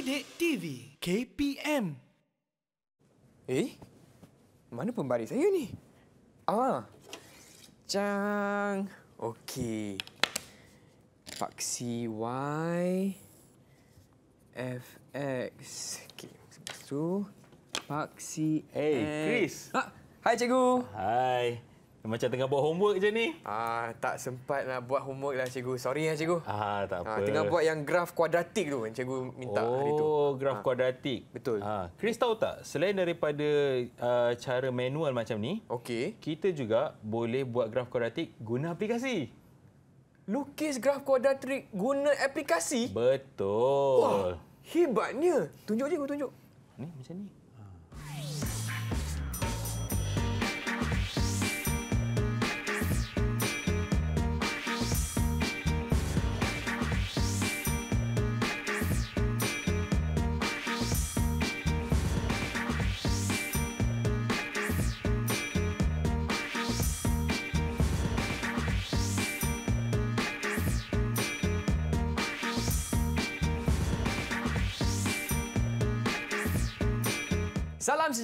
Sidik TV KPM Eh? Mana pembaris saya ni? Ah. Chang. Okey. Paksi Y FX. Okey, lepas tu Paksi A. Hey, Chris. Ah, Hai cikgu. Hai. Macam tengah buat homework je ni. Ah, tak sempat nak buat homework lah cikgu. Sorry ya cikgu. Ah, tak ah, apa. Ah, tengah buat yang graf kuadratik tu yang cikgu minta oh, hari tu. Oh, graf ah. kuadratik. Betul. Ah, Chris tahu tak selain daripada uh, cara manual macam ni, okay Kita juga boleh buat graf kuadratik guna aplikasi. Lukis graf kuadratik guna aplikasi? Betul. Wah, hebatnya. Tunjuk cikgu, tunjuk. Ni macam ni. Ah.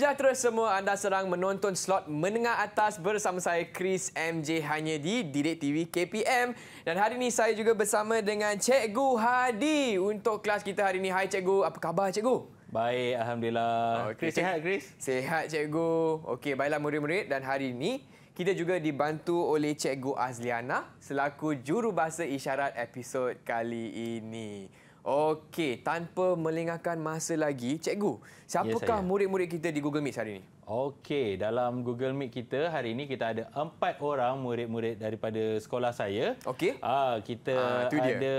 sejahtera semua anda sedang menonton slot menengah atas bersama saya Chris MJ hanya di Direct TV KPM dan hari ini saya juga bersama dengan Cikgu Hadi untuk kelas kita hari ini. Hai Cikgu, apa khabar Cikgu? Baik, Alhamdulillah. Oh, Chris, sehat Chris? Sehat Cikgu. Okey, baiklah murid-murid dan hari ini kita juga dibantu oleh Cikgu Azliana selaku juru bahasa isyarat episod kali ini. Okey, tanpa melengahkan masa lagi, cikgu, siapakah yes, ya, murid-murid kita di Google Meet hari ini? Okey, dalam Google Meet kita hari ini kita ada empat orang murid-murid daripada sekolah saya. Okey. Ah, kita ah, ada dia.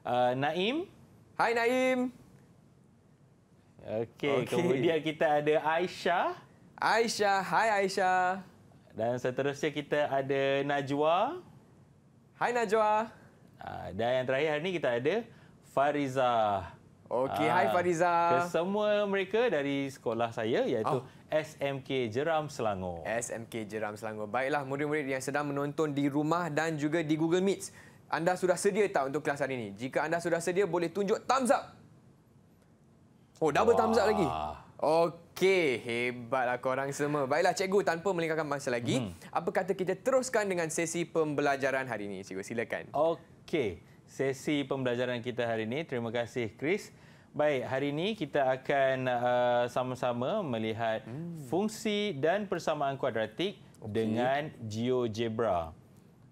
Uh, Naim. Hai Naim. Okey, okay. kemudian kita ada Aisyah. Aisyah, hai Aisyah. Dan seterusnya kita ada Najwa. Hai Najwa. Uh, dan yang terakhir hari ini kita ada Fariza. Okey, ah, hai Fariza. Kesemua mereka dari sekolah saya iaitu oh. Ah. SMK Jeram Selangor. SMK Jeram Selangor. Baiklah murid-murid yang sedang menonton di rumah dan juga di Google Meets. Anda sudah sedia tak untuk kelas hari ini? Jika anda sudah sedia boleh tunjuk thumbs up. Oh, double Wah. thumbs up lagi. Okey, hebatlah korang semua. Baiklah cikgu tanpa melengahkan masa lagi, hmm. apa kata kita teruskan dengan sesi pembelajaran hari ini? Cikgu silakan. Okey sesi pembelajaran kita hari ini. Terima kasih Chris. Baik, hari ini kita akan uh, sama-sama melihat hmm. fungsi dan persamaan kuadratik okay. dengan GeoGebra.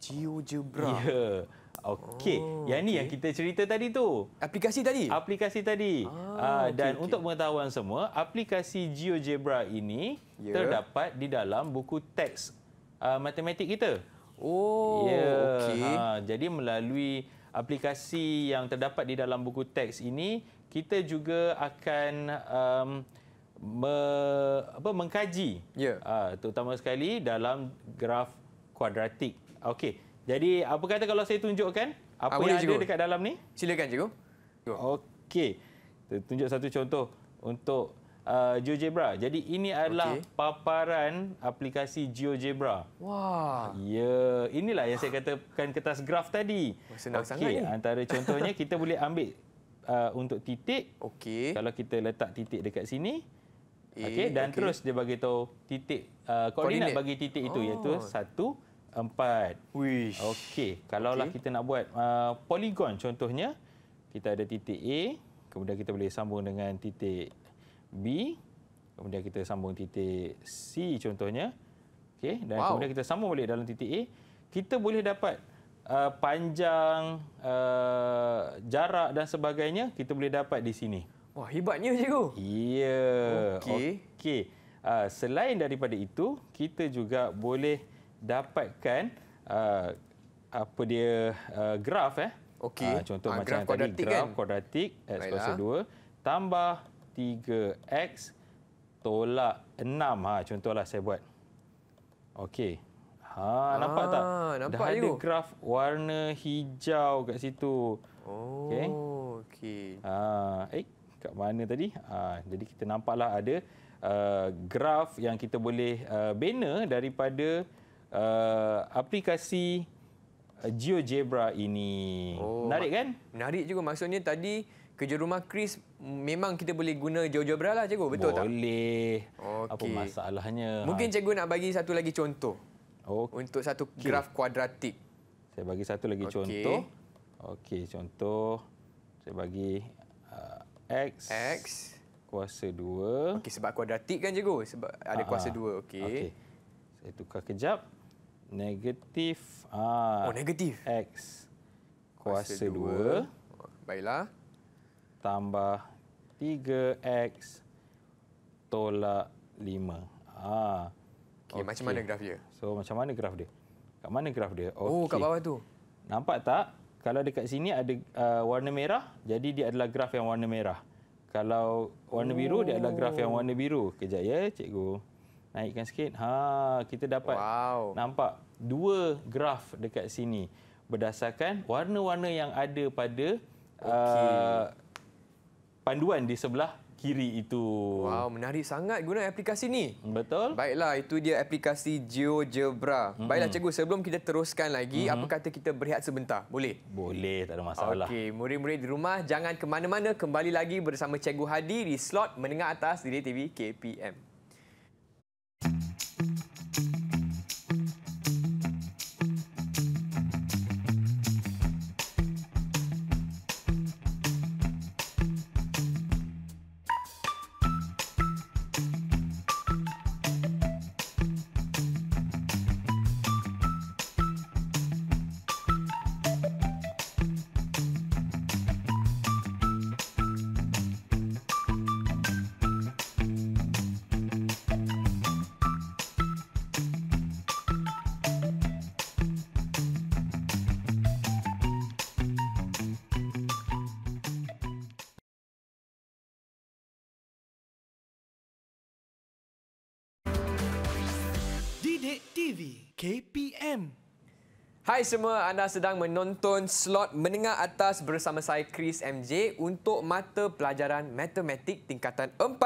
GeoGebra? Ya. Yeah. Okey, oh, yang ini okay. yang kita cerita tadi tu. Aplikasi tadi? Aplikasi tadi. Ah, uh, ah, okay, dan okay. untuk pengetahuan semua, aplikasi GeoGebra ini yeah. terdapat di dalam buku teks uh, matematik kita. Oh, yeah. okey. Uh, jadi melalui aplikasi yang terdapat di dalam buku teks ini kita juga akan um, me, apa, mengkaji yeah. Ya. uh, terutama sekali dalam graf kuadratik. Okey, jadi apa kata kalau saya tunjukkan apa ah, yang ada cikgu. dekat dalam ni? Silakan cikgu. Okey, tunjuk satu contoh untuk Uh, GeoGebra. Jadi ini adalah okay. paparan aplikasi GeoGebra. Wah. Ya, inilah yang saya katakan kertas graf tadi. senang okay. sangat ni. Antara contohnya kita boleh ambil uh, untuk titik. Okey. Kalau kita letak titik dekat sini. Eh, okey. okay. Dan okay. terus dia bagi tahu titik uh, koordinat bagi titik itu oh. iaitu satu empat. Wish. Okey. Kalaulah okay. kita nak buat uh, poligon contohnya kita ada titik A kemudian kita boleh sambung dengan titik B kemudian kita sambung titik C contohnya okey dan wow. kemudian kita sambung balik dalam titik A kita boleh dapat uh, panjang uh, jarak dan sebagainya kita boleh dapat di sini wah hebatnya cikgu ya okey okey uh, selain daripada itu kita juga boleh dapatkan uh, apa dia uh, graf eh okey uh, contoh ha, macam graf tadi kuadratik graf kan? kuadratik x 2 tambah 3x tolak 6 ha contohlah saya buat okey ha ah, nampak tak nampak dah ada graf warna hijau kat situ okey oh okey ha okay. ah, eh kat mana tadi ah, jadi kita nampaklah ada uh, graf yang kita boleh uh, bina daripada uh, aplikasi uh, GeoGebra ini oh, menarik kan menarik juga maksudnya tadi kerja rumah Chris memang kita boleh guna jauh-jauh beralah cikgu betul boleh. tak boleh okay. apa masalahnya mungkin ha. cikgu nak bagi satu lagi contoh okay. untuk satu graf kuadratik saya bagi satu lagi okay. contoh okey contoh saya bagi uh, x x kuasa 2 okey sebab kuadratik kan cikgu sebab ada ha kuasa 2 ah, okey okay. saya tukar kejap negatif ah oh negatif x kuasa 2 baiklah tambah 3x tolak 5. Ah. Okey, okay. macam mana graf dia? So, macam mana graf dia? Kat mana graf dia? Okay. Oh, kat bawah tu. Nampak tak? Kalau dekat sini ada uh, warna merah, jadi dia adalah graf yang warna merah. Kalau warna oh. biru, dia adalah graf yang warna biru. Kejap ya, cikgu. Naikkan sikit. Ha, kita dapat wow. nampak dua graf dekat sini berdasarkan warna-warna yang ada pada okay. Uh, panduan di sebelah kiri itu. Wow, menarik sangat guna aplikasi ni. Betul. Baiklah, itu dia aplikasi GeoGebra. Mm-hmm. Baiklah cikgu, sebelum kita teruskan lagi, mm-hmm. apa kata kita berehat sebentar? Boleh? Boleh, tak ada masalah. Okey, murid-murid di rumah jangan ke mana-mana, kembali lagi bersama cikgu Hadi di slot menengah atas di TV KPM. Sidik TV KPM. Hai semua, anda sedang menonton slot menengah atas bersama saya Chris MJ untuk mata pelajaran matematik tingkatan 4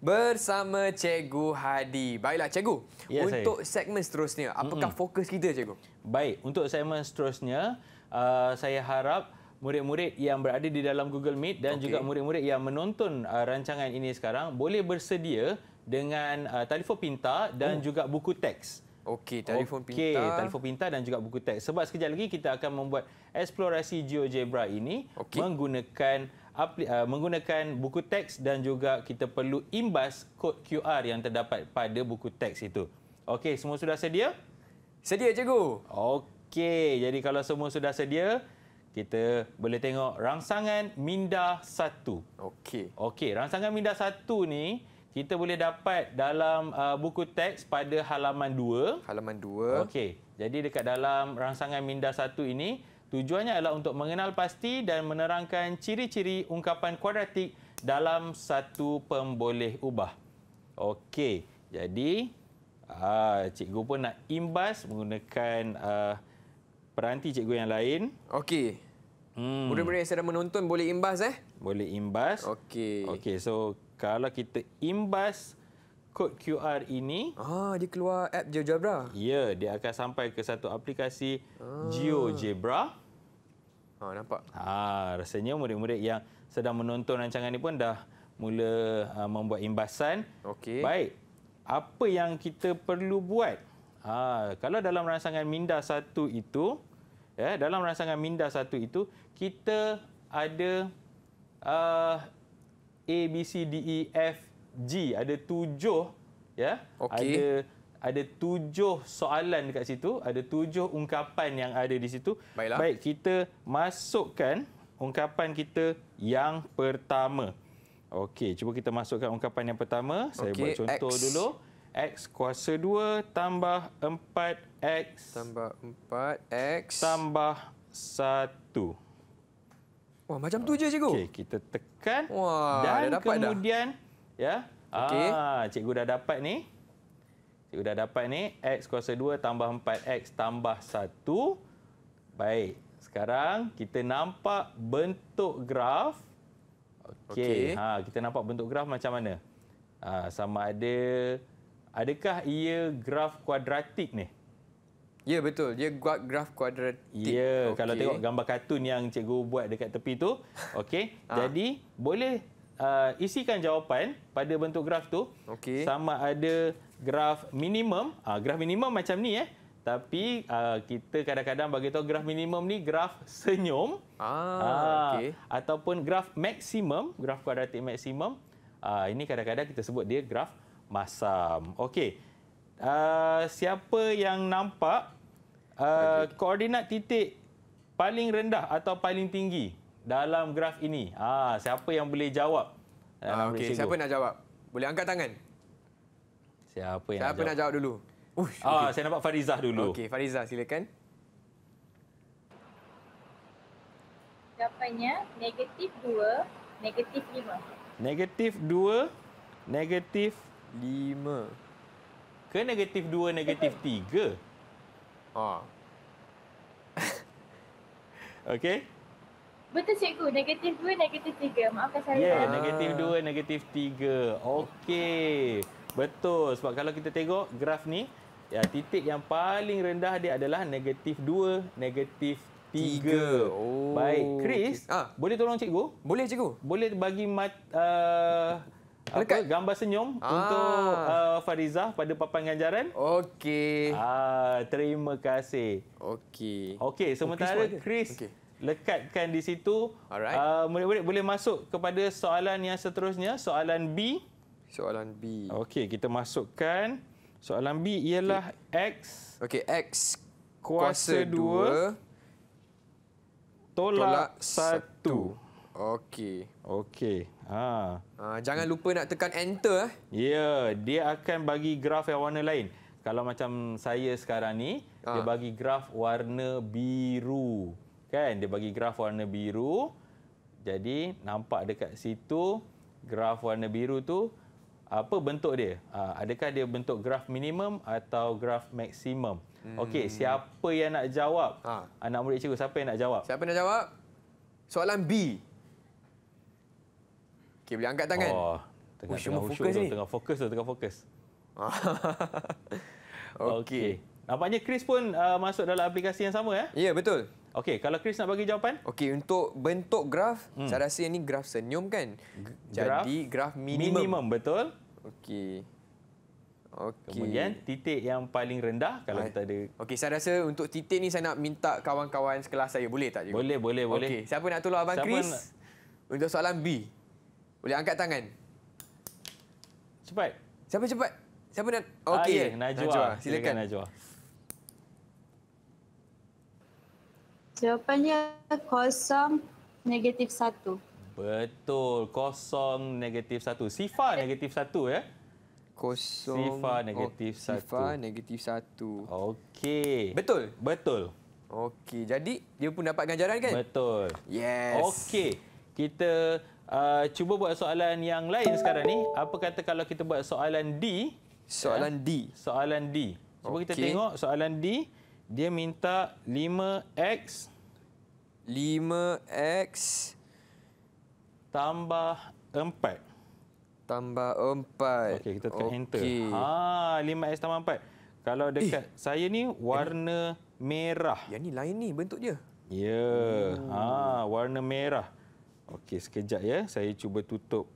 bersama Cikgu Hadi. Baiklah Cikgu, ya, untuk saya. segmen seterusnya, apakah Mm-mm. fokus kita Cikgu? Baik, untuk segmen seterusnya, uh, saya harap murid-murid yang berada di dalam Google Meet dan okay. juga murid-murid yang menonton uh, rancangan ini sekarang boleh bersedia dengan uh, telefon pintar dan oh. juga buku teks. Okey, telefon okay, pintar. telefon pintar dan juga buku teks. Sebab sekejap lagi kita akan membuat eksplorasi GeoGebra ini okay. menggunakan uh, menggunakan buku teks dan juga kita perlu imbas kod QR yang terdapat pada buku teks itu. Okey, semua sudah sedia? Sedia, cikgu. Okey, jadi kalau semua sudah sedia, kita boleh tengok rangsangan minda satu. Okey. Okey, rangsangan minda satu ni kita boleh dapat dalam uh, buku teks pada halaman 2. Halaman 2. Okey. Jadi dekat dalam rangsangan minda 1 ini, tujuannya adalah untuk mengenal pasti dan menerangkan ciri-ciri ungkapan kuadratik dalam satu pemboleh ubah. Okey. Jadi ah cikgu pun nak imbas menggunakan uh, peranti cikgu yang lain. Okey. Hmm. Murid-murid yang sedang menonton boleh imbas eh boleh imbas. Okey. Okey, so kalau kita imbas kod QR ini, ah dia keluar app GeoGebra. Ya, dia akan sampai ke satu aplikasi ah. GeoGebra. Ha ah, nampak. Ha rasanya murid-murid yang sedang menonton rancangan ini pun dah mula uh, membuat imbasan. Okey. Baik. Apa yang kita perlu buat? Ha ah, kalau dalam rancangan minda satu itu, ya, dalam rancangan minda satu itu kita ada uh, A, B, C, D, E, F, G. Ada tujuh, ya. Okay. Ada ada tujuh soalan dekat situ. Ada tujuh ungkapan yang ada di situ. Baiklah. Baik, kita masukkan ungkapan kita yang pertama. Okey, cuba kita masukkan ungkapan yang pertama. Saya okay, buat contoh X. dulu. X kuasa 2 tambah 4X. Tambah 4X. Tambah 1. Wah, macam tu ah, je cikgu. Okey, kita tekan. Wah, dan dah dapat kemudian, dah. Ya. Okey. Ah, cikgu dah dapat ni. Cikgu dah dapat ni x kuasa 2 tambah 4x tambah 1. Baik. Sekarang kita nampak bentuk graf. Okey. Okay. Ha, kita nampak bentuk graf macam mana? Ha, sama ada adakah ia graf kuadratik ni? Ya yeah, betul. Dia buat graf kuadratik. Ya, yeah, okay. kalau tengok gambar kartun yang cikgu buat dekat tepi tu, okey. Ah. Jadi boleh uh, isikan jawapan pada bentuk graf tu. okay. Sama ada graf minimum, uh, ah, graf minimum macam ni eh. Tapi uh, kita kadang-kadang bagi tahu graf minimum ni graf senyum. Ah, uh, okey. Ataupun graf maksimum, graf kuadratik maksimum. Uh, ini kadang-kadang kita sebut dia graf masam. Okey. Uh, siapa yang nampak Uh, koordinat titik paling rendah atau paling tinggi dalam graf ini? Ah, siapa yang boleh jawab? Eh, ah, okay. Siapa nak jawab? Boleh angkat tangan? Siapa yang siapa nak jawab? nak jawab dulu? Uish, ah, okay. Saya nampak Farizah dulu. Okey, Farizah silakan. Jawapannya negatif 2, negatif 5. Negatif 2, negatif 5. Ke negatif 2, negatif 3? Ha. Okey. Betul cikgu, negatif 2, negatif 3. Maafkan saya. Ya, yeah, negatif 2, negatif 3. Okey. Betul. Sebab kalau kita tengok graf ni, ya titik yang paling rendah dia adalah negatif 2, negatif 3. Oh. Baik, Chris. Ah. Boleh tolong cikgu? Boleh cikgu. Boleh bagi mat, uh, apa, gambar senyum ah. untuk uh, Farizah pada papan ganjaran. Okey. Ah, terima kasih. Okey. Okey, sementara oh, Chris, okay. lekatkan di situ. Alright. Uh, boleh masuk kepada soalan yang seterusnya, soalan B. Soalan B. Okey, kita masukkan soalan B ialah okay. X. Okey, X kuasa 2 tolak 1. Okey. Okey. Ha. Ha, jangan lupa nak tekan enter. Eh. Ya, yeah, dia akan bagi graf yang warna lain. Kalau macam saya sekarang ni, ha. dia bagi graf warna biru. Kan, dia bagi graf warna biru. Jadi, nampak dekat situ, graf warna biru tu, apa bentuk dia? Ha, adakah dia bentuk graf minimum atau graf maksimum? Hmm. Okey, siapa yang nak jawab? Ha. Anak murid cikgu, siapa yang nak jawab? Siapa nak jawab? Soalan B. Okey, boleh angkat tangan. Oh, tengah, Ush, oh, tengah fokus ni. Tengah fokus tengah fokus. Okey. Nampaknya Chris pun uh, masuk dalam aplikasi yang sama. Eh? Ya, yeah, betul. Okey, kalau Chris nak bagi jawapan? Okey, untuk bentuk graf, hmm. saya rasa ini graf senyum kan? Graf Jadi graf minimum. Minimum, betul. Okey. Okay. Kemudian titik yang paling rendah kalau kita ada. Okey, saya rasa untuk titik ni saya nak minta kawan-kawan sekelas saya boleh tak juga? Boleh, boleh, okay. boleh. Okey, siapa nak tolong abang siapa Chris? Nak... Untuk soalan B. Boleh angkat tangan. Cepat. Siapa cepat? Siapa nak? Ah, Okey. Ah, ya, yeah. Najwa. Najwa. Silakan. Najwa. Jawapannya kosong negatif satu. Betul. Kosong negatif satu. Sifa eh. negatif satu ya. Kosong. Sifa negatif oh, satu. Sifa negatif satu. Okey. Betul? Betul. Okey. Jadi, dia pun dapat ganjaran kan? Betul. Yes. Okey. Kita Uh, cuba buat soalan yang lain sekarang ni. Apa kata kalau kita buat soalan D? Soalan ya? D. Soalan D. Cuba okay. kita tengok soalan D. Dia minta 5X. 5X. Tambah 4. Tambah 4. Okey, kita tekan okay. enter. Ha, 5X tambah 4. Kalau dekat eh. saya ni, warna yang merah. Yang ni lain ni bentuk dia. Ya. Yeah. Hmm. Ha, warna merah. Okey, sekejap ya. Saya cuba tutup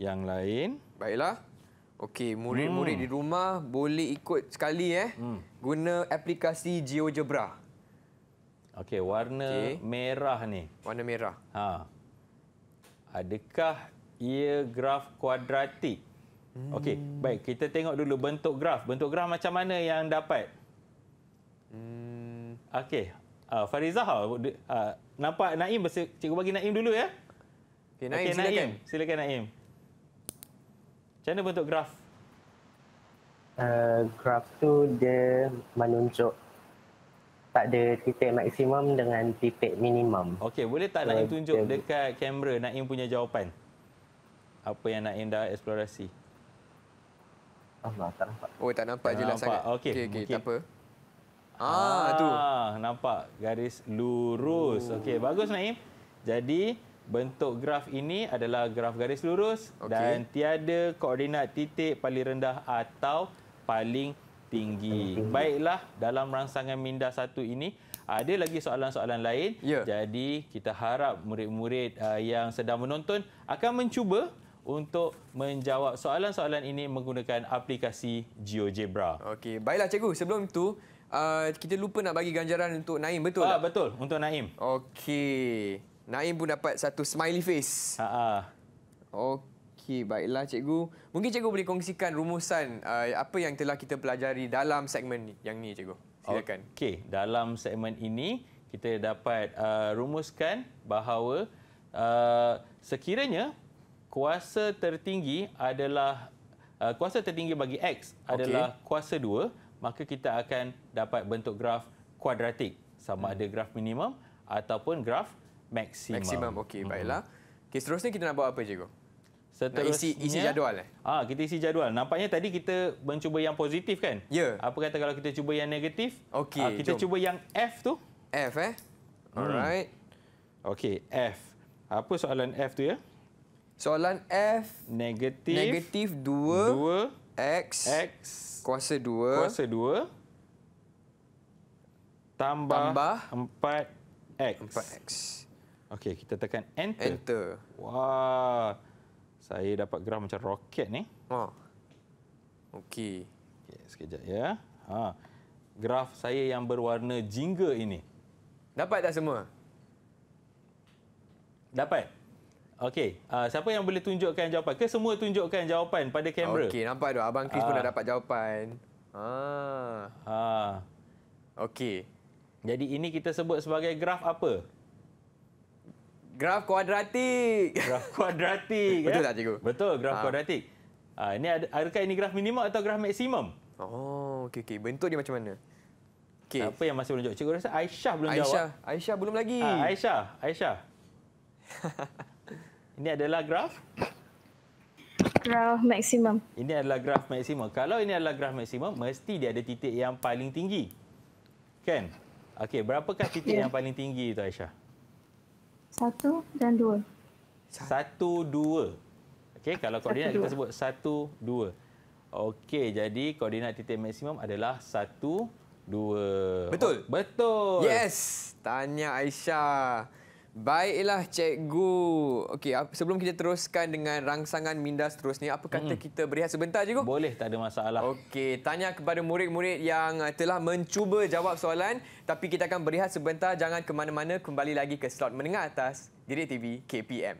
yang lain. Baiklah. Okey, murid-murid hmm. di rumah boleh ikut sekali eh hmm. guna aplikasi GeoGebra. Okey, warna okay. merah ni. Warna merah. Ha. Adakah ia graf kuadratik? Hmm. Okey, baik kita tengok dulu bentuk graf. Bentuk graf macam mana yang dapat? Hmm. Okey. Uh, Farizah, uh, nampak Naim, cikgu bagi Naim dulu ya. Okey, Naim, okay, silakan. Naim. Silakan Naim. Macam mana bentuk graf? Uh, graf tu dia menunjuk tak ada titik maksimum dengan titik minimum. Okey, boleh tak so, eh, Naim tunjuk dia... dekat kamera Naim punya jawapan? Apa yang Naim dah eksplorasi? Allah, tak nampak. Oh, tak nampak jelas sangat. Okey, okay, okay, okay. tak apa. Ah, ah tu. nampak garis lurus. Okey, bagus Naim. Jadi, Bentuk graf ini adalah graf garis lurus okay. dan tiada koordinat titik paling rendah atau paling tinggi. Baiklah, dalam rangsangan minda satu ini, ada lagi soalan-soalan lain. Yeah. Jadi, kita harap murid-murid uh, yang sedang menonton akan mencuba untuk menjawab soalan-soalan ini menggunakan aplikasi GeoGebra. Okey, baiklah cikgu. Sebelum itu, uh, kita lupa nak bagi ganjaran untuk Naim, betul ah, tak? Betul, untuk Naim. Okey. Naim pun dapat satu smiley face. Ha ah. Okey, baiklah cikgu. Mungkin cikgu boleh kongsikan rumusan uh, apa yang telah kita pelajari dalam segmen yang ni cikgu. Silakan. Okey, dalam segmen ini kita dapat uh, rumuskan bahawa uh, sekiranya kuasa tertinggi adalah uh, kuasa tertinggi bagi x adalah okay. kuasa 2, maka kita akan dapat bentuk graf kuadratik sama hmm. ada graf minimum ataupun graf maksimum. Maksimum, okey. Baiklah. Okey, seterusnya kita nak buat apa, Cikgu? Seterusnya, isi, isi jadual. Eh? Ah, kita isi jadual. Nampaknya tadi kita mencuba yang positif, kan? Ya. Yeah. Apa kata kalau kita cuba yang negatif? Okey, ah, Kita jom. cuba yang F tu. F, eh? Hmm. Alright. Hmm. Okey, F. Apa soalan F tu, ya? Soalan F. Negatif. Negatif 2. 2. X. X. Kuasa 2. Kuasa 2. Tambah, tambah 4X. 4X. Okey, kita tekan enter. Enter. Wah. Saya dapat graf macam roket ni. Ha. Okey. Okey, sekejap ya. Ha. Graf saya yang berwarna jingga ini. Dapat tak semua? Dapat. Okey, uh, siapa yang boleh tunjukkan jawapan? Ke semua tunjukkan jawapan pada kamera. Okey, nampak tu abang Chris uh. pun dah ah. dapat jawapan. Ha. Ah. Ha. Okey. Jadi ini kita sebut sebagai graf apa? graf kuadratik. Graf kuadratik. ya? Betul tak cikgu? Betul, graf ha. kuadratik. ha, ini ada adakah ini graf minimum atau graf maksimum? Oh, okey okey. Bentuk dia macam mana? Okey. Siapa yang masih belum jawab? Cikgu rasa Aisyah belum Aisyah. jawab. Aisyah, Aisyah belum lagi. Ha, Aisyah, Aisyah. ini adalah graf graf maksimum. Ini adalah graf maksimum. Kalau ini adalah graf maksimum, mesti dia ada titik yang paling tinggi. Kan? Okey, berapakah titik yeah. yang paling tinggi itu Aisyah? Satu dan dua. Satu, dua. okay. kalau koordinat satu, kita sebut satu, dua. Okey, jadi koordinat titik maksimum adalah satu, dua. Betul? Oh, betul. Yes. Tanya Aisyah. Baiklah cikgu. Okey, sebelum kita teruskan dengan rangsangan minda seterusnya, apa kata hmm. kita berehat sebentar cikgu? Boleh, tak ada masalah. Okey, tanya kepada murid-murid yang uh, telah mencuba jawab soalan, tapi kita akan berehat sebentar. Jangan ke mana-mana, kembali lagi ke slot menengah atas. Direk TV KPM.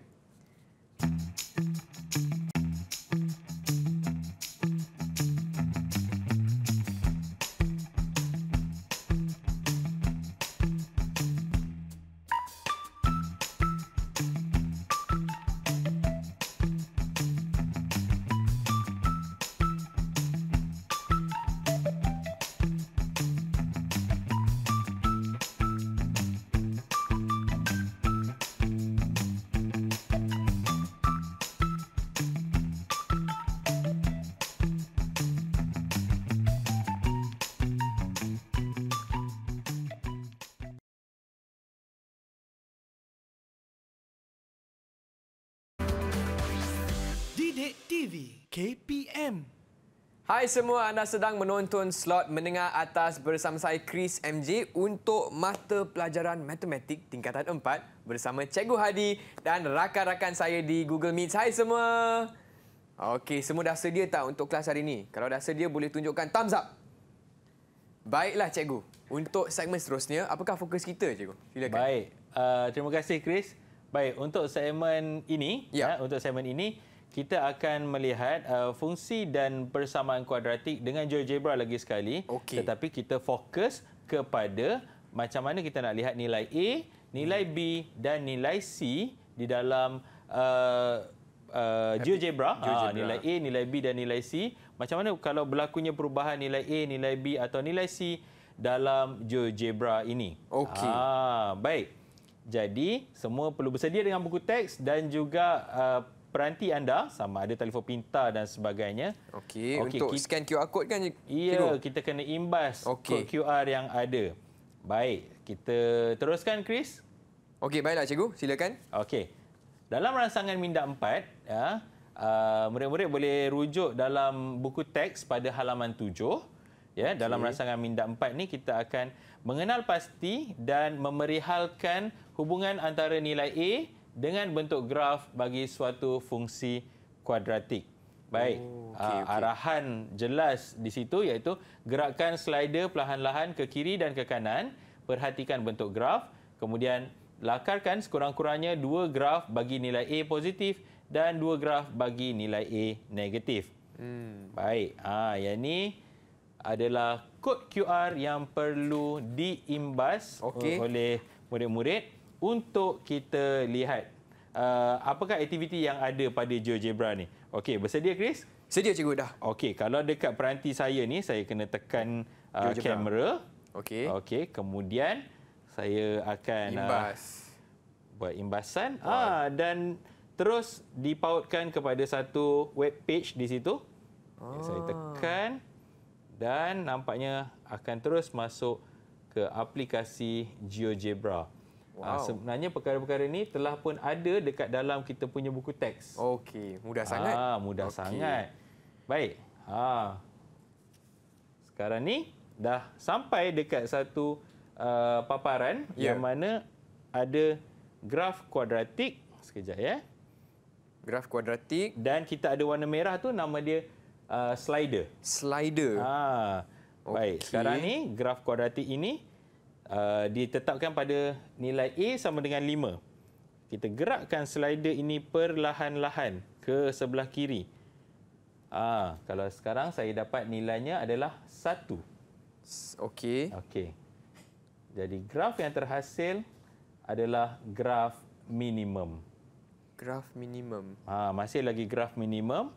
Hai semua, anda sedang menonton slot mendengar atas bersama saya Chris MJ untuk mata pelajaran matematik tingkatan 4 bersama Cikgu Hadi dan rakan-rakan saya di Google Meet. Hai semua. Okey, semua dah sedia tak untuk kelas hari ini? Kalau dah sedia boleh tunjukkan thumbs up. Baiklah Cikgu. Untuk segmen seterusnya, apakah fokus kita Cikgu? Silakan. Baik. Uh, terima kasih Chris. Baik, untuk segmen ini, ya. ya untuk segmen ini, kita akan melihat uh, fungsi dan persamaan kuadratik dengan GeoGebra lagi sekali. Okay. Tetapi kita fokus kepada macam mana kita nak lihat nilai A, nilai hmm. B dan nilai C di dalam uh, uh, GeoGebra. ha, ah, nilai A, nilai B dan nilai C. Macam mana kalau berlakunya perubahan nilai A, nilai B atau nilai C dalam GeoGebra ini. Okay. Ha, ah, baik. Jadi, semua perlu bersedia dengan buku teks dan juga uh, peranti anda sama ada telefon pintar dan sebagainya. Okey, okay, untuk kita, scan QR code kan? Ya, kita kena imbas okay. kod QR yang ada. Baik, kita teruskan Chris. Okey, baiklah cikgu, silakan. Okey. Dalam rangsangan minda 4, ya, uh, murid-murid boleh rujuk dalam buku teks pada halaman 7. Ya, dalam okay. rangsangan minda 4 ni kita akan mengenal pasti dan memerihalkan hubungan antara nilai A dengan bentuk graf bagi suatu fungsi kuadratik. Baik, oh, ah, okay, okay. arahan jelas di situ iaitu gerakkan slider perlahan-lahan ke kiri dan ke kanan, perhatikan bentuk graf, kemudian lakarkan sekurang-kurangnya dua graf bagi nilai A positif dan dua graf bagi nilai A negatif. Hmm. Baik, ha, yang ini adalah kod QR yang perlu diimbas okay. oleh murid-murid untuk kita lihat uh, apakah aktiviti yang ada pada GeoGebra ni. Okey, bersedia Chris? Sedia cikgu dah. Okey, kalau dekat peranti saya ni saya kena tekan uh, kamera. Okey. Okey, kemudian saya akan uh, imbas. Uh, buat imbasan. Wow. Ah dan terus dipautkan kepada satu web page di situ. Okay, ah. saya tekan dan nampaknya akan terus masuk ke aplikasi GeoGebra. Ah, wow. Uh, sebenarnya perkara-perkara ini telah pun ada dekat dalam kita punya buku teks. Okey, mudah sangat. Ah, uh, mudah okay. sangat. Baik. Ha. sekarang ni dah sampai dekat satu uh, paparan yeah. yang mana ada graf kuadratik sekejap ya. Graf kuadratik dan kita ada warna merah tu nama dia uh, slider. Slider. Ha. Baik, okay. sekarang ni graf kuadratik ini Uh, ditetapkan pada nilai A sama dengan 5. Kita gerakkan slider ini perlahan-lahan ke sebelah kiri. Ah, kalau sekarang saya dapat nilainya adalah 1. Okey. Okey. Jadi graf yang terhasil adalah graf minimum. Graf minimum. Ah, masih lagi graf minimum.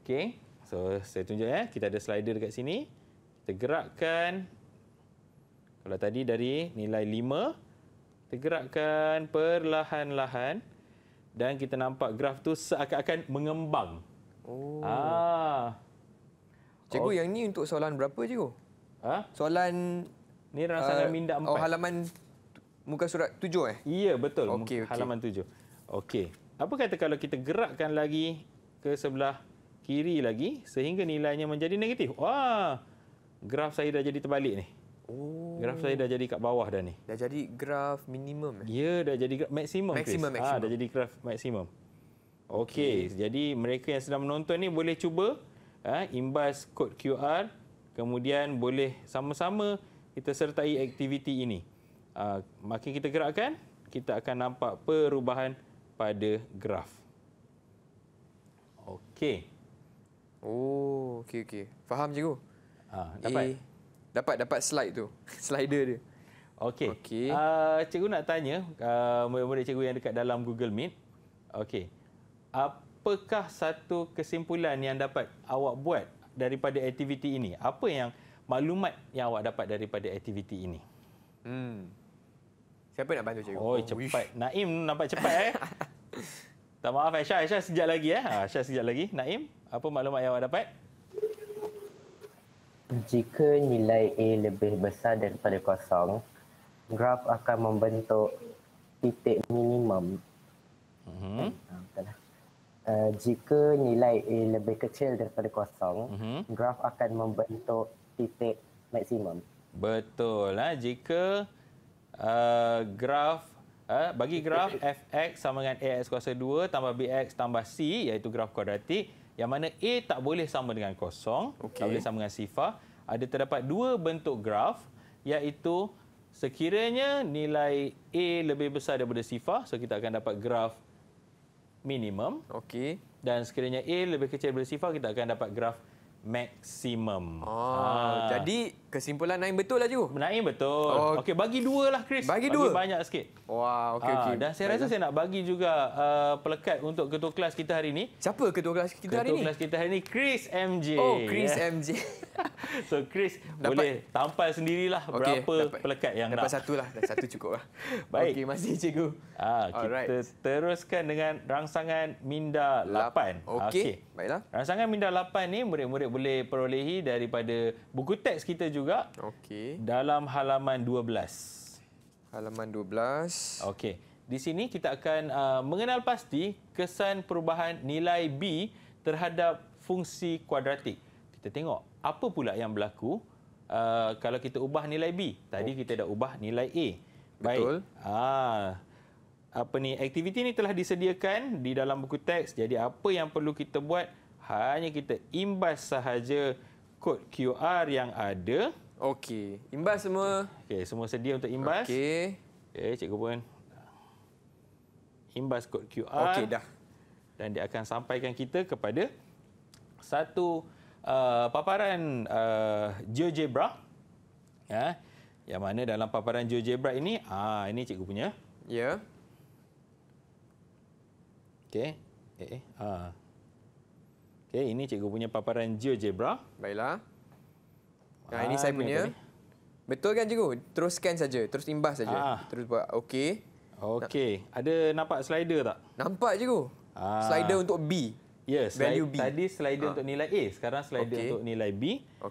Okey. So saya tunjuk ya, kita ada slider dekat sini. Kita gerakkan kalau tadi dari nilai 5, gerakkan perlahan-lahan dan kita nampak graf tu seakan-akan mengembang. Oh. Ah. Cikgu oh. yang ni untuk soalan berapa cikgu? Ha? Soalan ni rasanya uh, minda 4. Oh halaman muka surat 7 eh? Iya betul. Okay, okay. Halaman 7. Okey. Apa kata kalau kita gerakkan lagi ke sebelah kiri lagi sehingga nilainya menjadi negatif? Wah. Graf saya dah jadi terbalik ni. Oh. Graf saya dah jadi kat bawah dah ni. Dah jadi graf minimum. Eh? Ya, dah jadi graf maksimum. Maksimum, ah, maksimum. Ha, dah jadi graf maksimum. Okey, okay. jadi mereka yang sedang menonton ni boleh cuba ha, imbas kod QR. Kemudian boleh sama-sama kita sertai aktiviti ini. Ha, makin kita gerakkan, kita akan nampak perubahan pada graf. Okey. Oh, okey, okey. Faham cikgu? Ha, dapat. A- eh, Dapat dapat slide tu. Slider dia. Okey. Okey. Uh, cikgu nak tanya uh, murid-murid cikgu yang dekat dalam Google Meet. Okey. Apakah satu kesimpulan yang dapat awak buat daripada aktiviti ini? Apa yang maklumat yang awak dapat daripada aktiviti ini? Hmm. Siapa nak bantu cikgu? Oh, oh cepat. Wish. Naim nampak cepat eh. tak maaf Aisyah, Aisyah sekejap lagi eh. Ah, Aisyah sekejap lagi. Naim, apa maklumat yang awak dapat? jika nilai A lebih besar daripada kosong, graf akan membentuk titik minimum. Uh-huh. Uh, jika nilai A lebih kecil daripada kosong, uh-huh. graf akan membentuk titik maksimum. Betul. Ha? Jika uh, graf Uh, bagi graf fx sama dengan ax kuasa 2 tambah bx tambah c iaitu graf kuadratik yang mana A tak boleh sama dengan kosong, okay. tak boleh sama dengan sifar. Ada terdapat dua bentuk graf iaitu sekiranya nilai A lebih besar daripada sifar, so kita akan dapat graf minimum. Okey. Dan sekiranya A lebih kecil daripada sifar, kita akan dapat graf maksimum. Oh, ah, ha. Ah. jadi Kesimpulan Naim betul lah cikgu. Naim betul. Oh. Okey bagi dua lah Chris. Bagi dua. Bagi banyak sikit. Wah, okey ah, okey. Dan saya rasa saya nak bagi juga uh, pelekat untuk ketua kelas kita hari ini. Siapa ketua kelas kita ketua hari ini? Ketua kelas kita hari ini Chris MJ. Oh, Chris yeah. MJ. so Chris dapat. boleh tampal sendirilah okay, berapa dapat. pelekat yang dapat nak. Dapat satu lah, dah satu cukup lah. Baik. Okey, masih cikgu. Ah, kita Alright. teruskan dengan rangsangan minda 8. Okey. Okay. Baiklah. Rangsangan minda 8 ni murid-murid boleh perolehi daripada buku teks kita juga juga. Okey. Dalam halaman 12. Halaman 12. Okey. Di sini kita akan uh, mengenal pasti kesan perubahan nilai B terhadap fungsi kuadratik. Kita tengok apa pula yang berlaku uh, kalau kita ubah nilai B. Tadi okay. kita dah ubah nilai A. Baik. Betul. Ah. apa ni aktiviti ni telah disediakan di dalam buku teks. Jadi apa yang perlu kita buat? Hanya kita imbas sahaja kod QR yang ada. Okey. Imbas semua. Okey, semua sedia untuk imbas. Okey. Okey, cikgu pun. Imbas kod QR. Okey, dah. Dan dia akan sampaikan kita kepada satu uh, paparan uh, GeoGebra. Ya. Yang mana dalam paparan GeoGebra ini, ah ini cikgu punya. Ya. Yeah. Okey. Eh, eh. Ah. Okay, ini cikgu punya paparan GeoGebra. Baiklah. Nah, ini saya punya. Betul kan cikgu? Terus scan saja, terus imbas saja. Ah. Terus buat okey. Okey. Ada nampak slider tak? Nampak cikgu. Ah. Slider untuk B. Ya, value B. Tadi slider ha. untuk nilai A, sekarang slider okay. untuk nilai B.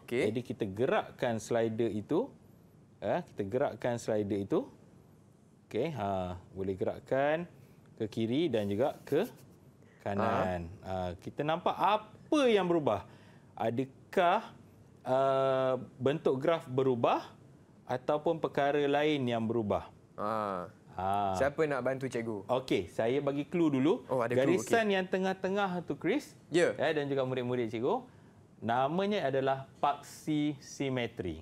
Okay. Jadi kita gerakkan slider itu. Eh, kita gerakkan slider itu. Okay. ha, boleh gerakkan ke kiri dan juga ke kanan. Ha? Uh, kita nampak apa yang berubah. Adakah uh, bentuk graf berubah ataupun perkara lain yang berubah? Ha. Ha. Siapa nak bantu cikgu? Okey, saya bagi clue dulu. Oh, ada Garisan clue. Okay. yang tengah-tengah tu Chris yeah. eh, dan juga murid-murid cikgu. Namanya adalah paksi simetri.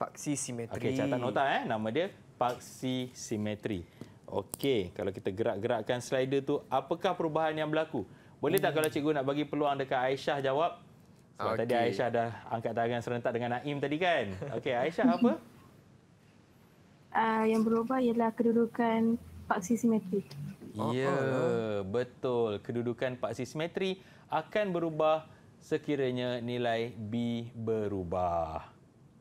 Paksi simetri. Okey, catatan nota eh. Nama dia paksi simetri. Okey, kalau kita gerak-gerakkan slider tu, apakah perubahan yang berlaku? Boleh tak hmm. kalau cikgu nak bagi peluang dekat Aisyah jawab? Sebab okay. tadi Aisyah dah angkat tangan serentak dengan Naim tadi kan? Okey, Aisyah apa? Uh, yang berubah ialah kedudukan paksi simetri. Ya, ya, betul. Kedudukan paksi simetri akan berubah sekiranya nilai B berubah.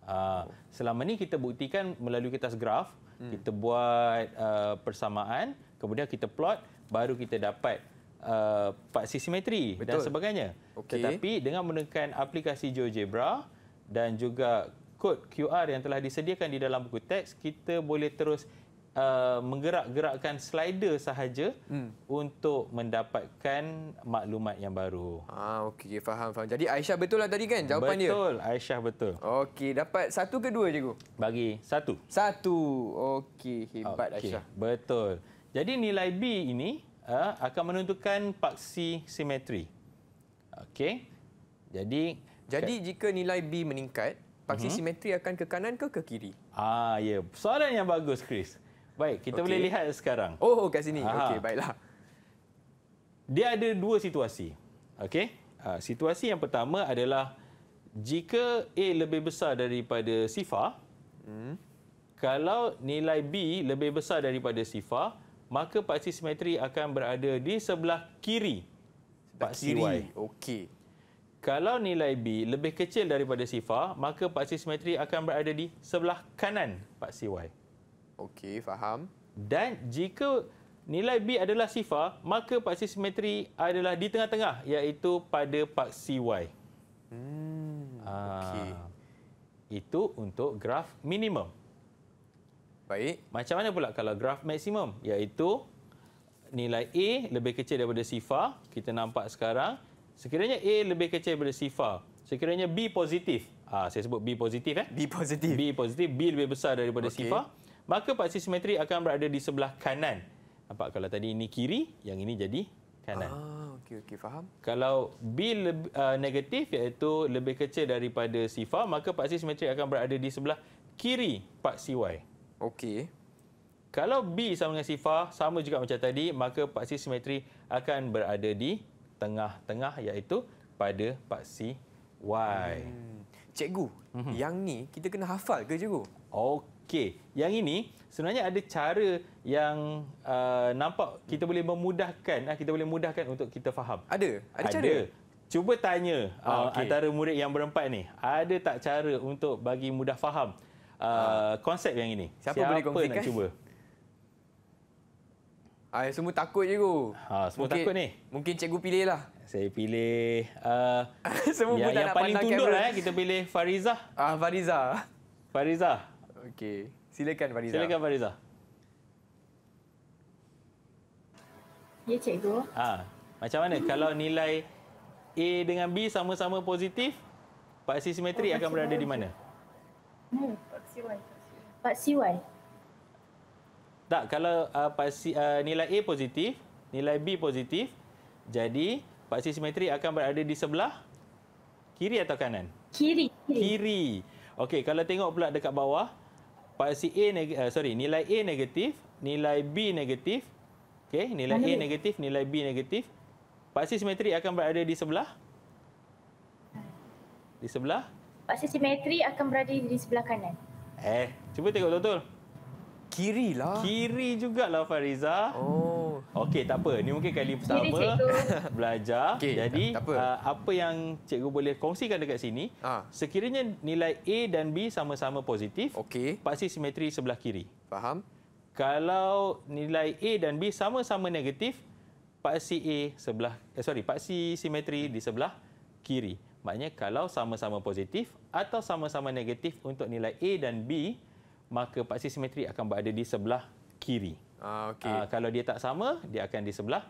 Ah, selama ini kita buktikan melalui kertas graf, hmm. kita buat uh, persamaan kemudian kita plot baru kita dapat uh, paksi simetri Betul. dan sebagainya okay. tetapi dengan menggunakan aplikasi GeoGebra dan juga kod QR yang telah disediakan di dalam buku teks kita boleh terus uh, menggerak-gerakkan slider sahaja hmm. untuk mendapatkan maklumat yang baru. Ah, okey, faham, faham. Jadi Aisyah betul lah tadi kan jawapan betul, dia? Betul, Aisyah betul. Okey, dapat satu ke dua cikgu? Bagi satu. Satu, okey, hebat okay. Aisyah. Betul. Jadi nilai B ini uh, akan menentukan paksi simetri. Okey, jadi... Jadi jika nilai B meningkat, paksi uh mhm. -huh. simetri akan ke kanan ke ke kiri? Ah, ya. Yeah. Soalan yang bagus, Chris. Baik, kita okay. boleh lihat sekarang. Oh, oh kat sini. Okey, baiklah. Dia ada dua situasi. Okey. Ha, situasi yang pertama adalah jika A lebih besar daripada sifar, hmm. kalau nilai B lebih besar daripada sifar, maka paksi simetri akan berada di sebelah kiri paksi kiri. Y. Okey. Kalau nilai B lebih kecil daripada sifar, maka paksi simetri akan berada di sebelah kanan paksi Y. Okey, faham. Dan jika nilai B adalah sifar, maka paksi simetri adalah di tengah-tengah iaitu pada paksi Y. Hmm, ah, okey. Itu untuk graf minimum. Baik. Macam mana pula kalau graf maksimum? Iaitu nilai A lebih kecil daripada sifar. Kita nampak sekarang. Sekiranya A lebih kecil daripada sifar. Sekiranya B positif. Ah, saya sebut B positif. Eh? B positif. B positif. B lebih besar daripada okay. sifar maka paksi simetri akan berada di sebelah kanan. Nampak kalau tadi ini kiri, yang ini jadi kanan. Ah, okey okey faham. Kalau B lebih, ah, uh, negatif iaitu lebih kecil daripada sifar, maka paksi simetri akan berada di sebelah kiri paksi Y. Okey. Kalau B sama dengan sifar, sama juga macam tadi, maka paksi simetri akan berada di tengah-tengah iaitu pada paksi Y. Hmm. Cikgu, mm-hmm. yang ni kita kena hafal ke cikgu? Okey. Okey, yang ini sebenarnya ada cara yang uh, nampak kita boleh memudahkan, Ah kita boleh mudahkan untuk kita faham. Ada, ada, ada. cara. Cuba tanya ah, uh, okay. antara murid yang berempat ni, ada tak cara untuk bagi mudah faham uh, ah. konsep yang ini? Siapa, Siapa boleh kongsikan? nak cuba? Ay, ah, semua takut je, Gu. Ha, semua mungkin, takut ni. Mungkin cikgu pilih lah. Saya pilih... Uh, semua yang, pun yang, yang nak paling tunduk lah, eh, kita pilih Farizah. Ah, Farizah. Farizah. Okey. Silakan Fariza. Silakan Fariza. Ya, cikgu. Ha. Macam mana hmm. kalau nilai A dengan B sama-sama positif, paksi simetri oh, akan berada y. di mana? Hmm, paksi Y. Paksi Y. Tak, kalau uh, paksi, uh, nilai A positif, nilai B positif, jadi paksi simetri akan berada di sebelah kiri atau kanan? Kiri. Kiri. kiri. Okey, kalau tengok pula dekat bawah, pasti A neg uh, sorry nilai A negatif, nilai B negatif. okay nilai Mana A negatif, nilai B negatif. Pasti simetri akan berada di sebelah di sebelah. Pasti simetri akan berada di sebelah kanan. Eh, cuba tengok betul kiri lah. Kiri juga lah, Fariza. Oh. Okey, tak apa. Ini mungkin kali pertama belajar. Okay, Jadi, uh, apa yang cikgu boleh kongsikan dekat sini, ha. sekiranya nilai A dan B sama-sama positif, okay. pasti simetri sebelah kiri. Faham. Kalau nilai A dan B sama-sama negatif, paksi A sebelah eh, sorry paksi simetri di sebelah kiri. Maknanya kalau sama-sama positif atau sama-sama negatif untuk nilai A dan B, maka paksi simetri akan berada di sebelah kiri. Ah, okay. Aa, ah, kalau dia tak sama, dia akan di sebelah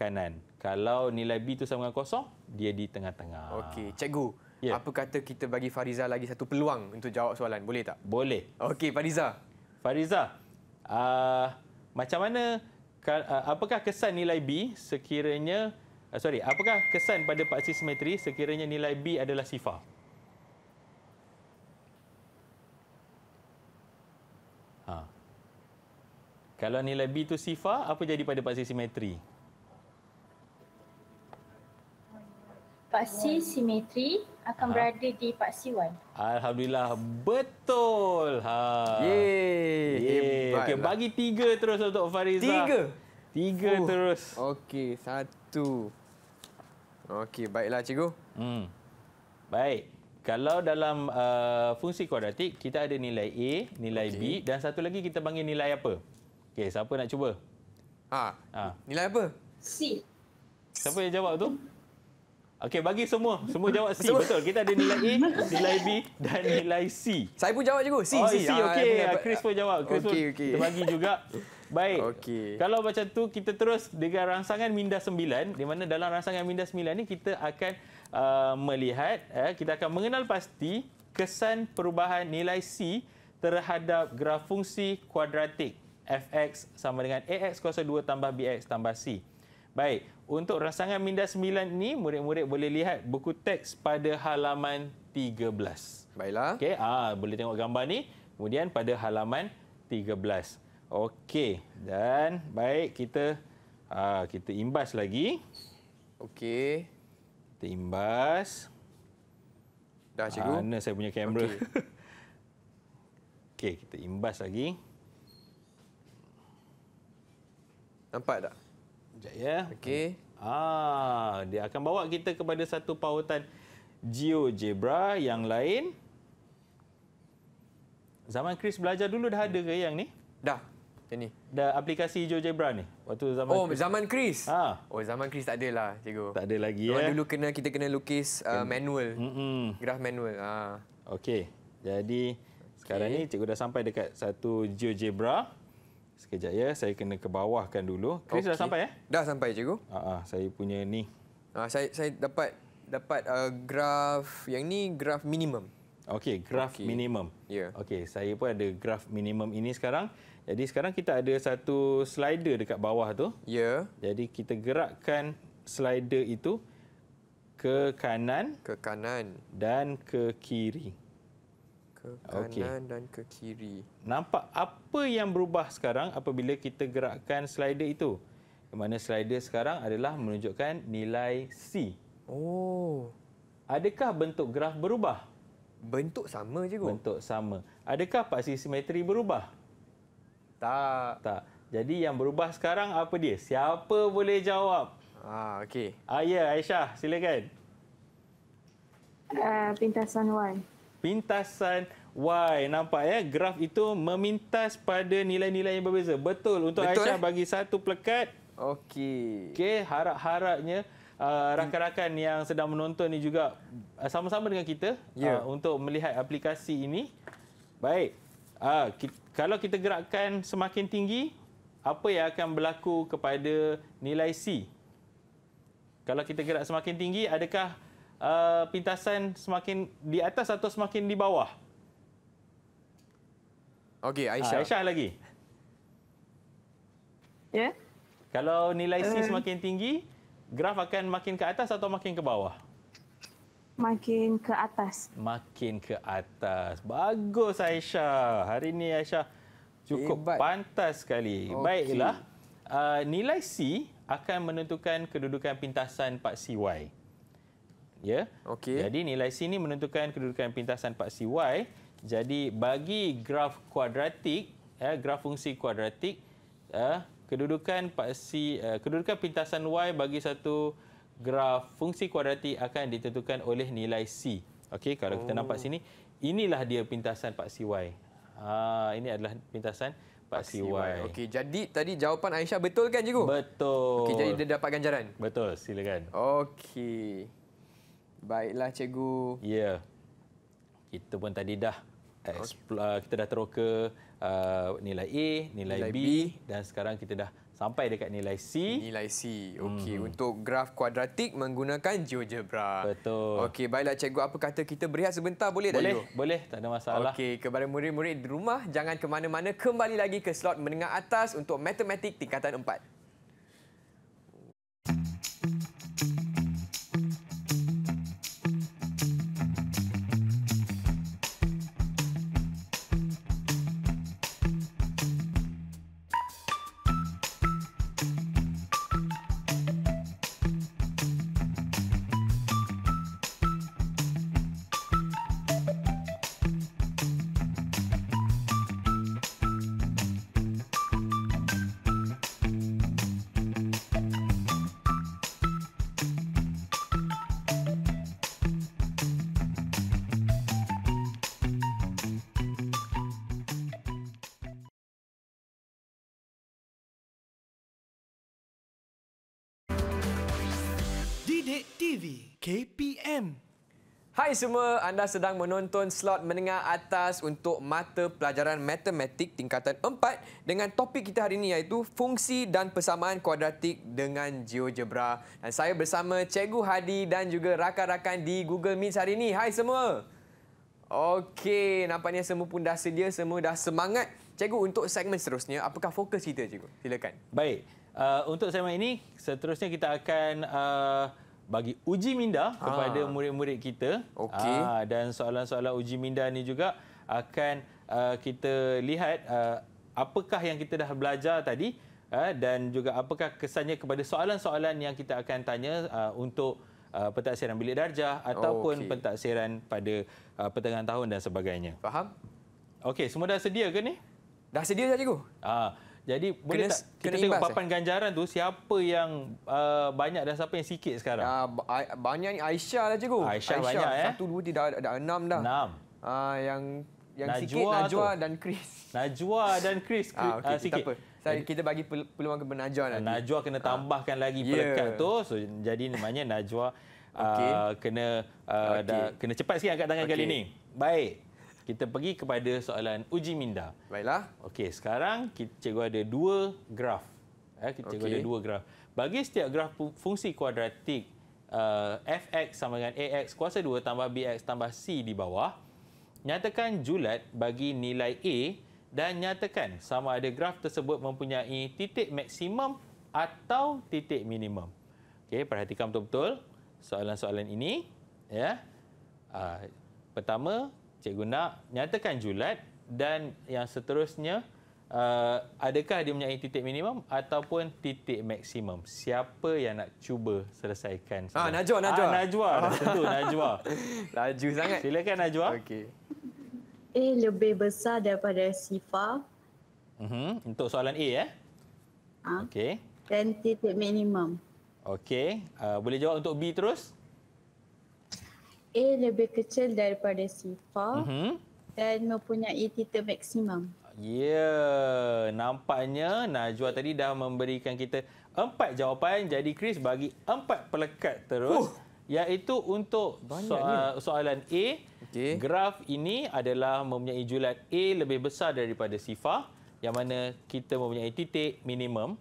kanan. Kalau nilai B itu sama dengan kosong, dia di tengah-tengah. Okey, cikgu. Yeah. Apa kata kita bagi Fariza lagi satu peluang untuk jawab soalan? Boleh tak? Boleh. Okey, Fariza. Fariza, uh, macam mana, ah, apakah kesan nilai B sekiranya, uh, sorry, apakah kesan pada paksi simetri sekiranya nilai B adalah sifar? Kalau nilai B itu sifar, apa jadi pada paksi simetri? Paksi simetri akan ha. berada di paksi 1. Alhamdulillah betul. Ha. Yeay. Yeay. Okey, lah. bagi tiga terus untuk Fariza. Tiga. Tiga uh. terus. Okey, satu. Okey, baiklah cikgu. Hmm. Baik. Kalau dalam uh, fungsi kuadratik, kita ada nilai A, nilai okay. B dan satu lagi kita panggil nilai apa? Okey, siapa nak cuba? Ha. ha. Nilai apa? C. Siapa yang jawab tu? Okey, bagi semua. Semua jawab C. Semua. Betul. Kita ada nilai A, nilai B dan nilai C. Saya pun jawab juga. C, oh, C, C. Ah, okay, ah, Chris pun jawab. Chris okay, pun okay. terbagi juga. Baik. Okay. Kalau macam tu kita terus dengan rangsangan Minda 9. Di mana dalam rangsangan Minda 9 ini kita akan uh, melihat, eh, kita akan mengenal pasti kesan perubahan nilai C terhadap graf fungsi kuadratik fx sama dengan ax kuasa 2 tambah bx tambah c. Baik, untuk rangsangan minda 9 ini, murid-murid boleh lihat buku teks pada halaman 13. Baiklah. Okey, ah, boleh tengok gambar ni. Kemudian pada halaman 13. Okey, dan baik kita ah, kita imbas lagi. Okey. Kita imbas. Dah cikgu. Mana saya punya kamera? Okey, okay, kita imbas lagi. Nampak tak? Sekejap ya. Okey. Ah, dia akan bawa kita kepada satu pautan GeoGebra yang lain. Zaman Chris belajar dulu dah ada ke yang ni? Dah. Ini. Dah aplikasi GeoGebra ni. Waktu zaman Oh, Chris. zaman Chris. Ha. Oh, zaman Chris tak lah cikgu. Tak ada lagi Luar ya. dulu kena kita kena lukis uh, manual. Mm-mm. Graf manual. Ha. Okey. Jadi okay. sekarang ni cikgu dah sampai dekat satu GeoGebra. Sekejap ya, saya kena ke bawahkan dulu. Chris okay. dah sampai ya? Dah sampai cikgu. Uh-huh. saya punya ni. Uh, saya saya dapat dapat uh, graf yang ni graf minimum. Okey, graf okay. minimum. Ya. Yeah. Okey, saya pun ada graf minimum ini sekarang. Jadi sekarang kita ada satu slider dekat bawah tu. Ya. Yeah. Jadi kita gerakkan slider itu ke kanan, ke kanan dan ke kiri ke kanan okay. dan ke kiri. Nampak apa yang berubah sekarang apabila kita gerakkan slider itu? Kemana slider sekarang adalah menunjukkan nilai C. Oh. Adakah bentuk graf berubah? Bentuk sama je kot. Bentuk sama. Adakah paksi simetri berubah? Tak. Tak. Jadi yang berubah sekarang apa dia? Siapa boleh jawab? Ah, okey. Ah, ya, Aisyah, silakan. Uh, pintasan pintasan Y. Nampak ya, graf itu memintas pada nilai-nilai yang berbeza. Betul. Untuk Betul, Aisyah, eh? bagi satu plekat. Okey. Okey, harap-harapnya uh, rakan-rakan yang sedang menonton ini juga uh, sama-sama dengan kita yeah. uh, untuk melihat aplikasi ini. Baik. Uh, ah, kita, kalau kita gerakkan semakin tinggi, apa yang akan berlaku kepada nilai C? Kalau kita gerak semakin tinggi, adakah... Eh, pintasan semakin di atas atau semakin di bawah? Okey, ah, Aisyah. Uh, Aisyah lagi. Ya. Yeah. Kalau nilai C eh. semakin tinggi, graf akan makin ke atas atau makin ke bawah? Makin ke atas. Makin ke atas. Bagus Aisyah. Hari ini Aisyah cukup Hebat. pantas sekali. Okay. Baiklah. Uh, nilai C akan menentukan kedudukan pintasan Pak CY ya. Okay. Jadi nilai C ini menentukan kedudukan pintasan paksi Y. Jadi bagi graf kuadratik, ya, graf fungsi kuadratik, ya, kedudukan paksi uh, ya, kedudukan pintasan Y bagi satu graf fungsi kuadratik akan ditentukan oleh nilai C. Okey, kalau kita oh. nampak sini, inilah dia pintasan paksi Y. Ha, ini adalah pintasan paksi, paksi Y. y. Okey, jadi tadi jawapan Aisyah betul kan cikgu? Betul. Okey, jadi dia dapat ganjaran. Betul, silakan. Okey. Baiklah cikgu. Ya. Yeah. Kita pun tadi dah explore, okay. Uh, kita dah teroka uh, nilai A, nilai, nilai B, B dan sekarang kita dah sampai dekat nilai C. Nilai C. Okey, -hmm. untuk graf kuadratik menggunakan GeoGebra. Betul. Okey, baiklah cikgu, apa kata kita berehat sebentar boleh tak? Boleh, Dayu? boleh, tak ada masalah. Okey, kepada murid-murid di rumah jangan ke mana-mana, kembali lagi ke slot menengah atas untuk matematik tingkatan 4. Hai semua, anda sedang menonton slot menengah atas untuk mata pelajaran matematik tingkatan 4 dengan topik kita hari ini iaitu fungsi dan persamaan kuadratik dengan GeoGebra. Dan saya bersama Cikgu Hadi dan juga rakan-rakan di Google Meet hari ini. Hai semua. Okey, nampaknya semua pun dah sedia, semua dah semangat. Cikgu, untuk segmen seterusnya, apakah fokus kita, Cikgu? Silakan. Baik. Uh, untuk segmen ini, seterusnya kita akan... Uh bagi uji minda kepada ah. murid-murid kita. Okay. Ha, ah, dan soalan-soalan uji minda ni juga akan uh, kita lihat uh, apakah yang kita dah belajar tadi uh, dan juga apakah kesannya kepada soalan-soalan yang kita akan tanya uh, untuk uh, pentaksiran bilik darjah ataupun okay. pentaksiran pada uh, pertengahan tahun dan sebagainya. Faham? Okey, semua dah sedia ke ni? Dah sedia saja cikgu. Ah. Jadi boleh tak kita kena tengok papan eh? ganjaran tu siapa yang uh, banyak dan siapa yang sikit sekarang? Uh, banyak ni Aisyah lah cikgu. Aisyah, Aisyah banyak eh. Satu, dua, tiga, dah, dah enam dah. Enam. Uh, yang yang Najwa sikit Najwa tu. dan Chris. Najwa dan Chris uh, ah, okay, uh, sikit. Apa. kita bagi peluang kepada Najwa nanti. Najwa kena tambahkan uh, lagi ya. pelekat yeah. tu. So, jadi namanya Najwa okay. kena uh, okay. dah, kena cepat sikit angkat tangan okay. kali ni. Baik kita pergi kepada soalan uji minda. Baiklah. Okey, sekarang kita cikgu ada dua graf. Eh, kita cikgu okay. ada dua graf. Bagi setiap graf fungsi kuadratik uh, eh, fx sama dengan ax kuasa 2 tambah bx tambah c di bawah, nyatakan julat bagi nilai a dan nyatakan sama ada graf tersebut mempunyai titik maksimum atau titik minimum. Okey, perhatikan betul-betul soalan-soalan ini. Ya. Uh, pertama, cikgu nak nyatakan julat dan yang seterusnya uh, adakah dia mempunyai titik minimum ataupun titik maksimum siapa yang nak cuba selesaikan ha, Najwa Najwa ha, Najwa tentu Najwa laju sangat silakan Najwa okey A lebih besar daripada sifa uh-huh. untuk soalan A eh ha? okey dan titik minimum okey uh, boleh jawab untuk B terus A lebih kecil daripada sifar mm-hmm. dan mempunyai titik maksimum. Ya, yeah. nampaknya Najwa tadi dah memberikan kita empat jawapan. Jadi Chris bagi empat pelekat terus. Uh. Iaitu untuk soal, soalan A, okay. graf ini adalah mempunyai julat A lebih besar daripada sifar yang mana kita mempunyai titik minimum.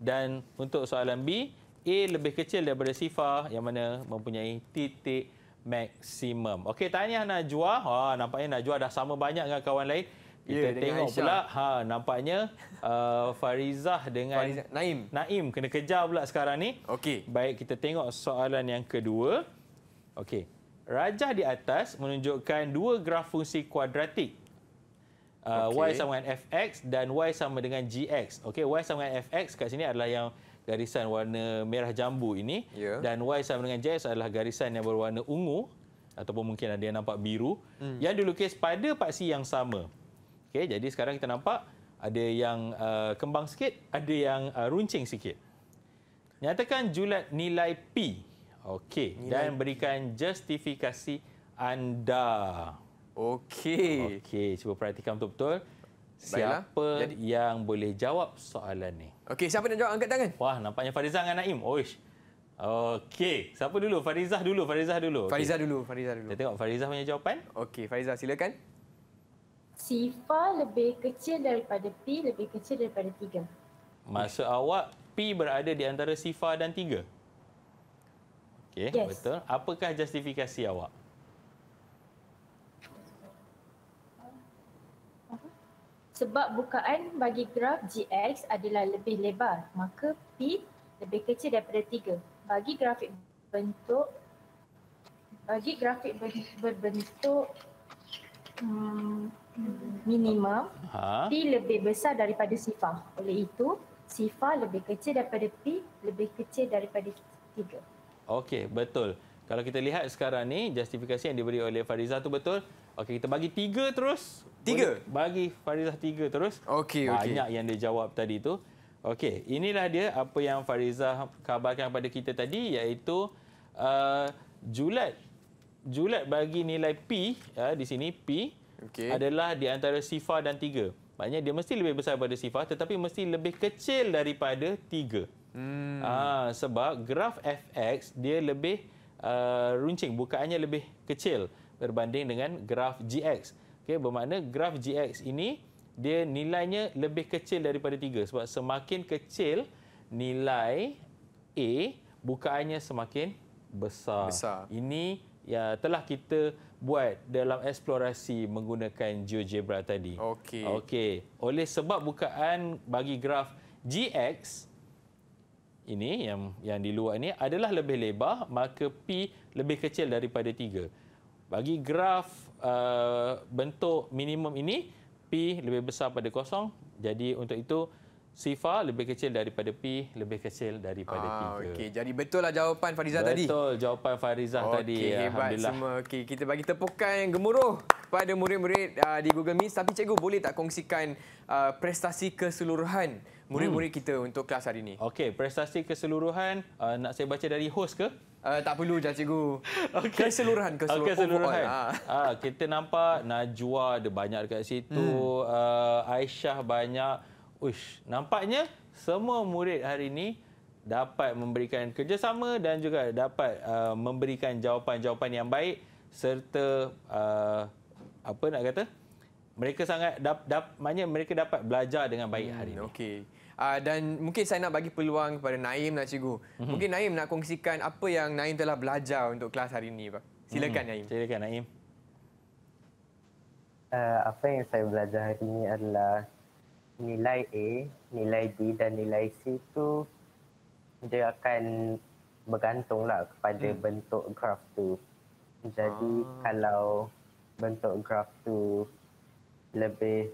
Dan untuk soalan B, A lebih kecil daripada sifar yang mana mempunyai titik maksimum. Okey, nak jual. Ha, nampaknya nak jual dah sama banyak dengan kawan lain. Kita yeah, ya, tengok pula ha nampaknya uh, Farizah dengan Farizah, Naim. Naim kena kejar pula sekarang ni. Okey. Baik kita tengok soalan yang kedua. Okey. Rajah di atas menunjukkan dua graf fungsi kuadratik. Uh, okay. y sama dengan fx dan y sama dengan gx. Okey, y sama dengan fx kat sini adalah yang garisan warna merah jambu ini yeah. dan Y sama dengan JS adalah garisan yang berwarna ungu ataupun mungkin ada yang nampak biru mm. yang dilukis pada paksi yang sama. Okay, jadi sekarang kita nampak ada yang uh, kembang sikit, ada yang uh, runcing sikit. Nyatakan julat nilai P. Okey, dan berikan justifikasi anda. Okey. Okey, cuba perhatikan betul-betul. Baiklah. Siapa Jadi. yang boleh jawab soalan ni? Okey, siapa nak jawab angkat tangan? Wah, nampaknya Farizah dengan Naim. Oish. Okey, siapa dulu? Farizah dulu, Farizah dulu. Okay. Farizah dulu, Farizah dulu. Kita tengok Farizah punya jawapan. Okey, Farizah silakan. Sifa lebih kecil daripada pi lebih kecil daripada tiga. Maksud okay. awak pi berada di antara sifa dan tiga? Okey, yes. betul. Apakah justifikasi awak? Sebab bukaan bagi graf GX adalah lebih lebar, maka P lebih kecil daripada 3. Bagi grafik bentuk bagi grafik berbentuk hmm, minimum, ha? P lebih besar daripada sifar. Oleh itu, sifar lebih kecil daripada P, lebih kecil daripada 3. Okey, betul. Kalau kita lihat sekarang ni, justifikasi yang diberi oleh Fariza tu betul. Okey, kita bagi tiga terus. Tiga? Boleh bagi Farizah tiga terus. Okey, okey. Banyak okay. yang dia jawab tadi itu. Okey, inilah dia apa yang Farizah khabarkan kepada kita tadi iaitu uh, julat. Julat bagi nilai P uh, di sini, P okay. adalah di antara sifar dan tiga. Maksudnya dia mesti lebih besar daripada sifar tetapi mesti lebih kecil daripada tiga. Hmm. Uh, sebab graf FX dia lebih uh, runcing, bukaannya lebih kecil berbanding dengan graf GX. Okey, bermakna graf GX ini dia nilainya lebih kecil daripada 3 sebab semakin kecil nilai A bukaannya semakin besar. besar. Ini ya telah kita buat dalam eksplorasi menggunakan GeoGebra tadi. Okey. Okey. Oleh sebab bukaan bagi graf GX ini yang yang di luar ini adalah lebih lebar maka P lebih kecil daripada 3 bagi graf uh, bentuk minimum ini P lebih besar pada kosong jadi untuk itu sifar lebih kecil daripada P lebih kecil daripada ah, 3 okey jadi betul lah jawapan Farizah tadi betul jawapan Farizah okay, tadi alhamdulillah semua okey kita bagi tepukan yang gemuruh kepada murid-murid uh, di Google Meet tapi cikgu boleh tak kongsikan uh, prestasi keseluruhan murid-murid hmm. kita untuk kelas hari ini okey prestasi keseluruhan uh, nak saya baca dari host ke Uh, tak perlu je cikgu. Okay. Keseluruhan kan keseluruhan. Okay, keseluruhan. Oh, ha, ah. ah, kita nampak Najwa ada banyak dekat situ. Hmm. Uh, Aisyah banyak. Ush, nampaknya semua murid hari ini dapat memberikan kerjasama dan juga dapat uh, memberikan jawapan-jawapan yang baik serta uh, apa nak kata? Mereka sangat dap, dap, maknanya mereka dapat belajar dengan baik hmm, hari ini. Okey. Ah, dan mungkin saya nak bagi peluang kepada Naim dan lah, cikgu. Mm-hmm. Mungkin Naim nak kongsikan apa yang Naim telah belajar untuk kelas hari ini, Pak. Silakan mm-hmm. Naim. Silakan Naim. Uh, apa yang saya belajar hari ini adalah nilai A, nilai B dan nilai C itu dia akan bergantunglah kepada mm. bentuk graf tu. Jadi ah. kalau bentuk graf tu lebih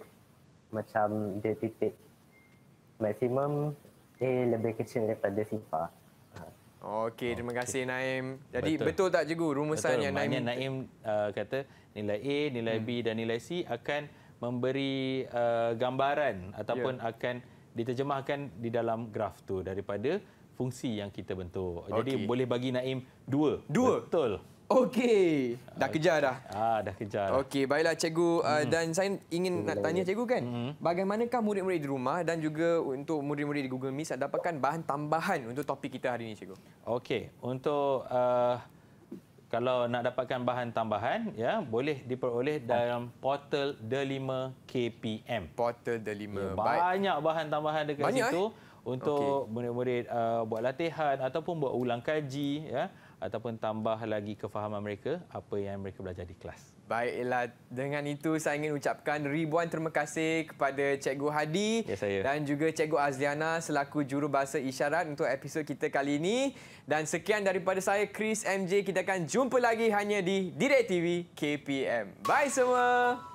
macam dia titik maksimum A lebih kecil daripada FIFA. Ha. Okey, oh, terima okay. kasih Naim. Jadi betul, betul tak cikgu rumusan betul. yang Naim Naim uh, kata nilai A, nilai hmm. B dan nilai C akan memberi uh, gambaran ataupun yeah. akan diterjemahkan di dalam graf tu daripada fungsi yang kita bentuk. Jadi boleh bagi Naim dua. Dua. Betul. Okey. Dah okay. Ah, kejar dah. Ah, dah kejar. Okey, baiklah cikgu ah, hmm. uh, dan saya ingin nak tanya cikgu kan. Hmm. Bagaimanakah murid-murid di rumah dan juga untuk murid-murid di Google Meet dapatkan bahan tambahan untuk topik kita hari ini cikgu? Okey, untuk uh, kalau nak dapatkan bahan tambahan ya, boleh diperoleh dalam portal D5KPM. Portal D5. Ya, banyak Baik. bahan tambahan dekat banyak, situ. Eh? untuk okay. murid-murid uh, buat latihan ataupun buat ulang kaji ya ataupun tambah lagi kefahaman mereka apa yang mereka belajar di kelas. Baiklah, dengan itu saya ingin ucapkan ribuan terima kasih kepada Cikgu Hadi ya, dan juga Cikgu Azliana selaku juru bahasa isyarat untuk episod kita kali ini. Dan sekian daripada saya, Chris MJ. Kita akan jumpa lagi hanya di Direct TV KPM. Bye semua!